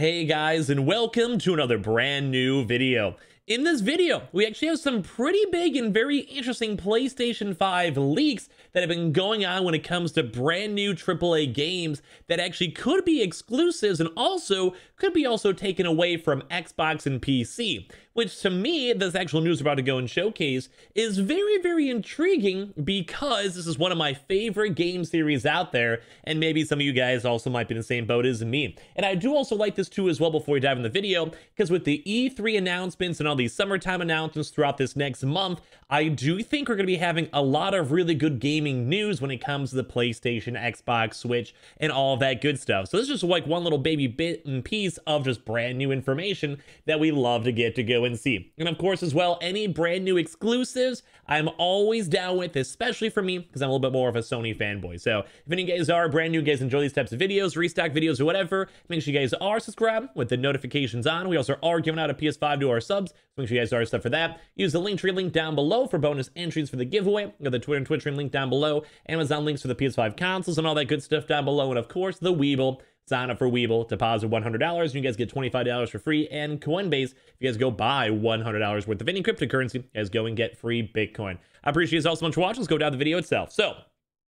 Hey guys, and welcome to another brand new video. In this video, we actually have some pretty big and very interesting PlayStation 5 leaks that have been going on when it comes to brand new AAA games that actually could be exclusives and also could be also taken away from Xbox and PC, which to me, this actual news we're about to go and showcase is very, very intriguing because this is one of my favorite game series out there, and maybe some of you guys also might be in the same boat as me. And I do also like this too as well before we dive in the video, because with the E3 announcements and all these summertime announcements throughout this next month, I do think we're going to be having a lot of really good gaming news when it comes to the PlayStation, Xbox, Switch, and all that good stuff. So this is just like one little baby bit and piece of just brand new information that we love to get to go and see. And of course, as well, any brand new exclusives, I'm always down with, especially for me, because I'm a little bit more of a Sony fanboy. So if any guys are brand new, guys enjoy these types of videos, restock videos or whatever, make sure you guys are subscribed with the notifications on. We also are giving out a PS5 to our subs, so make sure you guys are stuff for that. Use the Linktree link down below for bonus entries for the giveaway. Go the Twitter and Twitch stream link down below. Amazon links for the PS5 consoles and all that good stuff down below. And of course, the Weeble sign up for Weeble, deposit $100, and you guys get $25 for free. And Coinbase, if you guys go buy $100 worth of any cryptocurrency, you guys go and get free Bitcoin. I appreciate you all so much for watching. Let's go down the video itself. So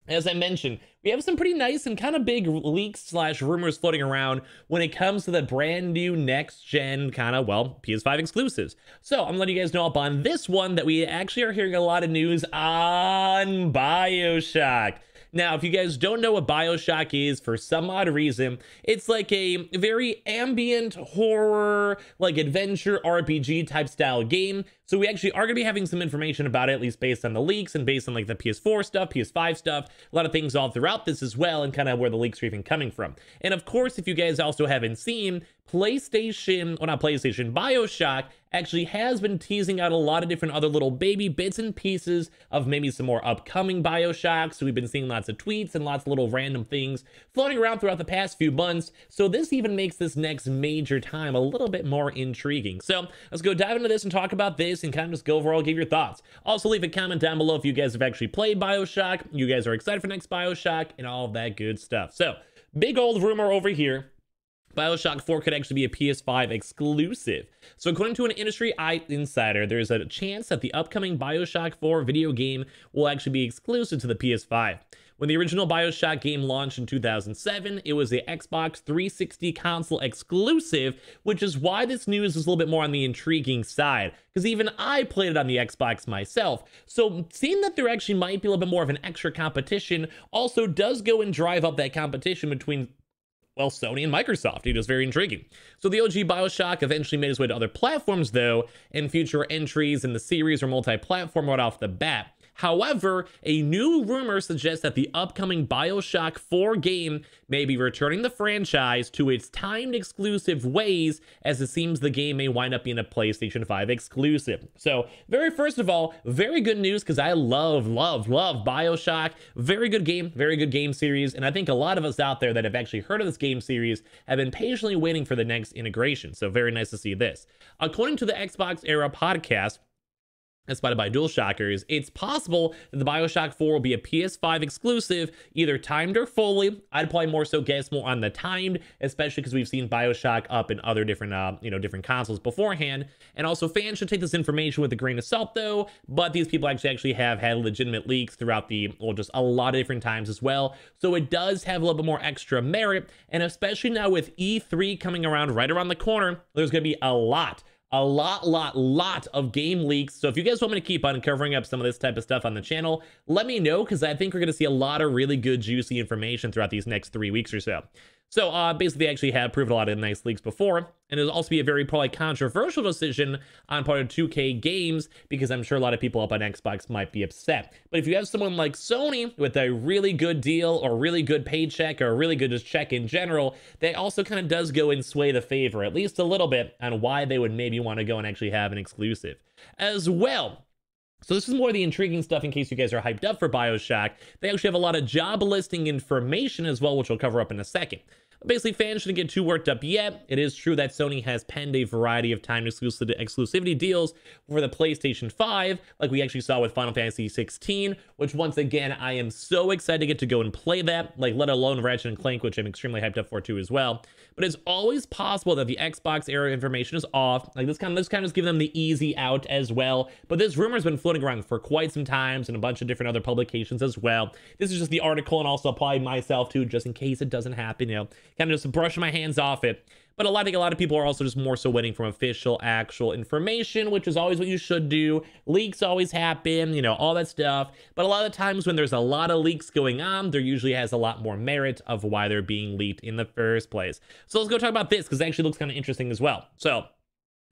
as I mentioned, we have some pretty nice and kind of big leaks slash rumors floating around when it comes to the brand new next gen kind of, well, PS5 exclusives. So I'm letting you guys know up on this one that we actually are hearing a lot of news on Bioshock. Now, if you guys don't know what Bioshock is, for some odd reason, it's like a very ambient horror, like adventure RPG type style game. So we actually are going to be having some information about it, at least based on the leaks and based on like the PS4 stuff, PS5 stuff, a lot of things all throughout this as well, and kind of where the leaks are even coming from. And of course, if you guys also haven't seen, PlayStation, well not PlayStation, Bioshock actually has been teasing out a lot of different other little baby bits and pieces of maybe some more upcoming Bioshocks. So we've been seeing lots of tweets and lots of little random things floating around throughout the past few months. So this even makes this next major time a little bit more intriguing. So let's go dive into this and talk about this and kind of just go overall, give your thoughts. Also leave a comment down below if you guys have actually played Bioshock, you guys are excited for next Bioshock and all that good stuff. So big old rumor over here Bioshock 4 could actually be a PS5 exclusive. So according to an industry insider, there's a chance that the upcoming Bioshock 4 video game will actually be exclusive to the PS5. When the original Bioshock game launched in 2007, it was the Xbox 360 console exclusive, which is why this news is a little bit more on the intriguing side, because even I played it on the Xbox myself. So seeing that there actually might be a little bit more of an extra competition also does go and drive up that competition between well, Sony and Microsoft. It was very intriguing. So the OG Bioshock eventually made its way to other platforms, though, and future entries in the series were multi-platform right off the bat. However, a new rumor suggests that the upcoming Bioshock 4 game may be returning the franchise to its timed exclusive ways, as it seems the game may wind up being a PlayStation 5 exclusive. So, very first of all, very good news because I love, love, love Bioshock. Very good game, very good game series, and I think a lot of us out there that have actually heard of this game series have been patiently waiting for the next integration. So, very nice to see this. According to the Xbox Era podcast, Inspired by Dualshockers, it's possible that the Bioshock 4 will be a PS5 exclusive, either timed or fully. I'd probably more so guess more on the timed, especially because we've seen Bioshock up in other different, uh, you know, different consoles beforehand. And also, fans should take this information with a grain of salt, though. But these people actually actually have had legitimate leaks throughout the, well, just a lot of different times as well. So it does have a little bit more extra merit, and especially now with E3 coming around right around the corner, there's going to be a lot a lot, lot, lot of game leaks. So if you guys want me to keep on covering up some of this type of stuff on the channel, let me know because I think we're going to see a lot of really good, juicy information throughout these next three weeks or so. So uh, basically, they actually have proved a lot of nice leaks before, and it'll also be a very probably controversial decision on part of 2K Games because I'm sure a lot of people up on Xbox might be upset. But if you have someone like Sony with a really good deal or really good paycheck or really good just check in general, that also kind of does go and sway the favor at least a little bit on why they would maybe want to go and actually have an exclusive. As well, so this is more of the intriguing stuff in case you guys are hyped up for Bioshock. They actually have a lot of job listing information as well, which we'll cover up in a second. Basically, fans shouldn't get too worked up yet. It is true that Sony has penned a variety of time exclusivity deals for the PlayStation 5, like we actually saw with Final Fantasy 16, which once again, I am so excited to get to go and play that, like let alone Ratchet and Clank, which I'm extremely hyped up for too as well. But it's always possible that the Xbox era information is off. Like this kind of, this kind of just give them the easy out as well. But this rumor has been floating around for quite some times in a bunch of different other publications as well. This is just the article and also apply myself to just in case it doesn't happen, you know, kind of just brushing my hands off it. But a lot, of, a lot of people are also just more so waiting from official, actual information, which is always what you should do. Leaks always happen, you know, all that stuff. But a lot of times when there's a lot of leaks going on, there usually has a lot more merit of why they're being leaked in the first place. So let's go talk about this because it actually looks kind of interesting as well. So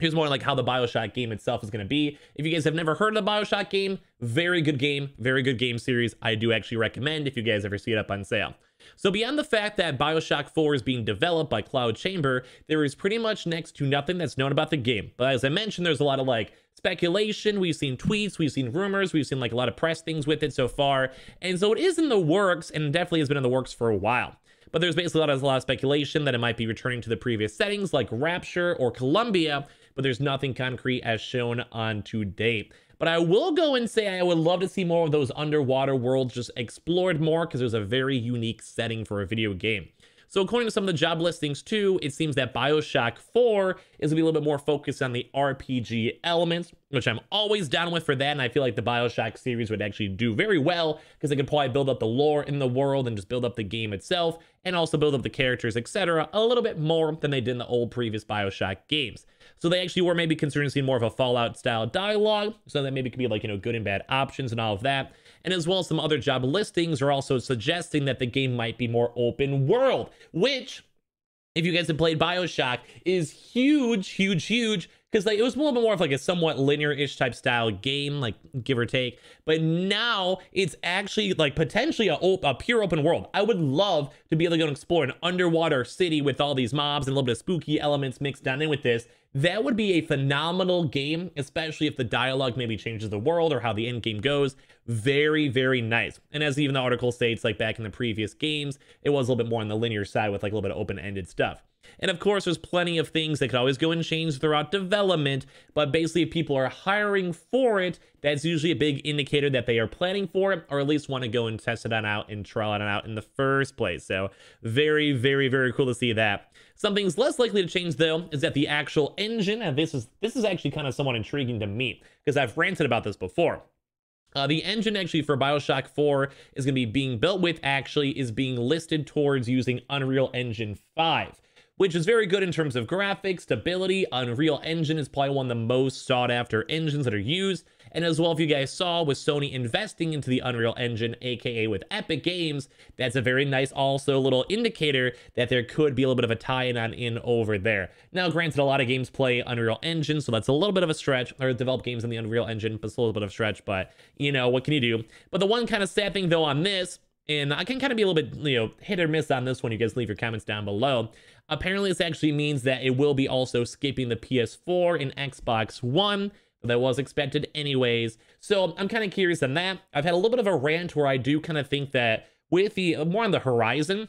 Here's more like how the Bioshock game itself is going to be. If you guys have never heard of the Bioshock game, very good game, very good game series. I do actually recommend if you guys ever see it up on sale. So beyond the fact that Bioshock 4 is being developed by Cloud Chamber, there is pretty much next to nothing that's known about the game. But as I mentioned, there's a lot of like speculation, we've seen tweets, we've seen rumors, we've seen like a lot of press things with it so far. And so it is in the works and definitely has been in the works for a while. But there's basically a lot, of, a lot of speculation that it might be returning to the previous settings like Rapture or Columbia, but there's nothing concrete as shown on to date. But I will go and say I would love to see more of those underwater worlds just explored more because there's a very unique setting for a video game. So according to some of the job listings too, it seems that Bioshock 4 is gonna be a little bit more focused on the RPG elements, which I'm always down with for that. And I feel like the Bioshock series would actually do very well because they could probably build up the lore in the world and just build up the game itself and also build up the characters, etc., a little bit more than they did in the old previous Bioshock games. So they actually were maybe considering seeing more of a Fallout style dialogue, so that maybe could be like, you know, good and bad options and all of that and as well as some other job listings are also suggesting that the game might be more open world, which if you guys have played Bioshock, is huge, huge, huge because like it was a little bit more of like a somewhat linear-ish type style game, like give or take. But now it's actually like potentially a, a pure open world. I would love to be able to go and explore an underwater city with all these mobs and a little bit of spooky elements mixed down in with this. That would be a phenomenal game, especially if the dialogue maybe changes the world or how the end game goes. Very, very nice. And as even the article states, like back in the previous games, it was a little bit more on the linear side with like a little bit of open-ended stuff. And of course, there's plenty of things that could always go and change throughout development, but basically if people are hiring for it, that's usually a big indicator that they are planning for it, or at least want to go and test it out and trial it out in the first place. So very, very, very cool to see that. Something's less likely to change though is that the actual engine, and this is this is actually kind of somewhat intriguing to me, because I've ranted about this before. Uh, the engine actually for Bioshock 4 is going to be being built with actually is being listed towards using Unreal Engine 5 which is very good in terms of graphics, stability. Unreal Engine is probably one of the most sought after engines that are used. And as well, if you guys saw, with Sony investing into the Unreal Engine, aka with Epic Games, that's a very nice also little indicator that there could be a little bit of a tie-in on in over there. Now, granted, a lot of games play Unreal Engine, so that's a little bit of a stretch, or develop games in the Unreal Engine, but it's a little bit of a stretch, but you know, what can you do? But the one kind of sad thing though on this and I can kind of be a little bit, you know, hit or miss on this one. You guys leave your comments down below. Apparently, this actually means that it will be also skipping the PS4 and Xbox One. That was expected anyways. So I'm kind of curious on that. I've had a little bit of a rant where I do kind of think that with the uh, more on the horizon,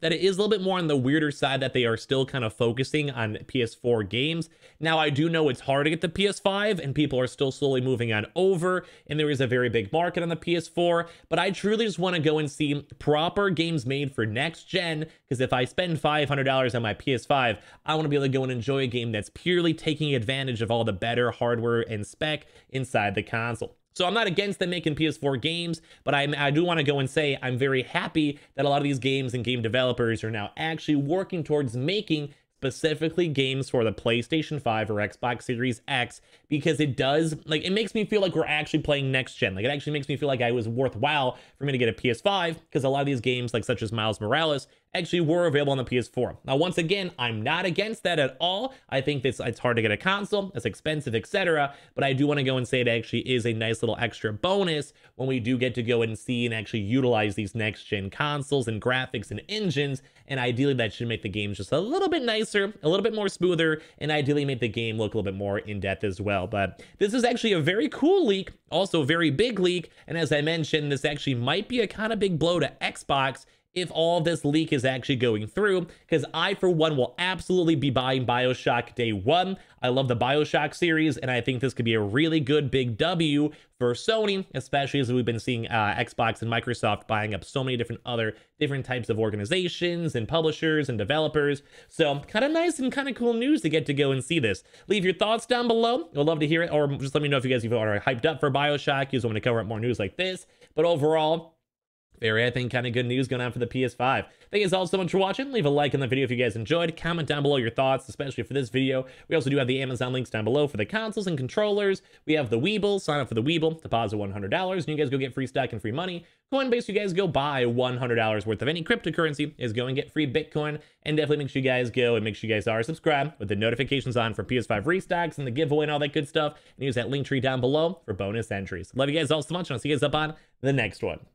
that it is a little bit more on the weirder side that they are still kind of focusing on PS4 games. Now, I do know it's hard to get the PS5 and people are still slowly moving on over and there is a very big market on the PS4, but I truly just want to go and see proper games made for next gen because if I spend $500 on my PS5, I want to be able to go and enjoy a game that's purely taking advantage of all the better hardware and spec inside the console. So I'm not against them making PS4 games, but I'm, i do want to go and say I'm very happy that a lot of these games and game developers are now actually working towards making specifically games for the PlayStation 5 or Xbox Series X because it does like it makes me feel like we're actually playing next gen. Like it actually makes me feel like I was worthwhile for me to get a PS5 because a lot of these games like such as Miles Morales actually were available on the PS4. Now, once again, I'm not against that at all. I think this it's hard to get a console, it's expensive, etc. But I do want to go and say it actually is a nice little extra bonus when we do get to go and see and actually utilize these next-gen consoles and graphics and engines. And ideally, that should make the games just a little bit nicer, a little bit more smoother, and ideally make the game look a little bit more in-depth as well. But this is actually a very cool leak, also very big leak. And as I mentioned, this actually might be a kind of big blow to Xbox if all this leak is actually going through, because I, for one, will absolutely be buying Bioshock day one. I love the Bioshock series, and I think this could be a really good big W for Sony, especially as we've been seeing uh, Xbox and Microsoft buying up so many different other different types of organizations and publishers and developers. So kind of nice and kind of cool news to get to go and see this. Leave your thoughts down below. I'd love to hear it, or just let me know if you guys are hyped up for Bioshock. You just want me to cover up more news like this. But overall, very, I think, kind of good news going on for the PS5. Thank you guys all so much for watching. Leave a like on the video if you guys enjoyed. Comment down below your thoughts, especially for this video. We also do have the Amazon links down below for the consoles and controllers. We have the Weeble. Sign up for the Weeble. Deposit $100, and you guys go get free stock and free money. Coinbase, you guys go buy $100 worth of any cryptocurrency, is go and get free Bitcoin. And definitely make sure you guys go and make sure you guys are subscribed with the notifications on for PS5 restocks and the giveaway and all that good stuff. And use that link tree down below for bonus entries. Love you guys all so much, and I'll see you guys up on the next one.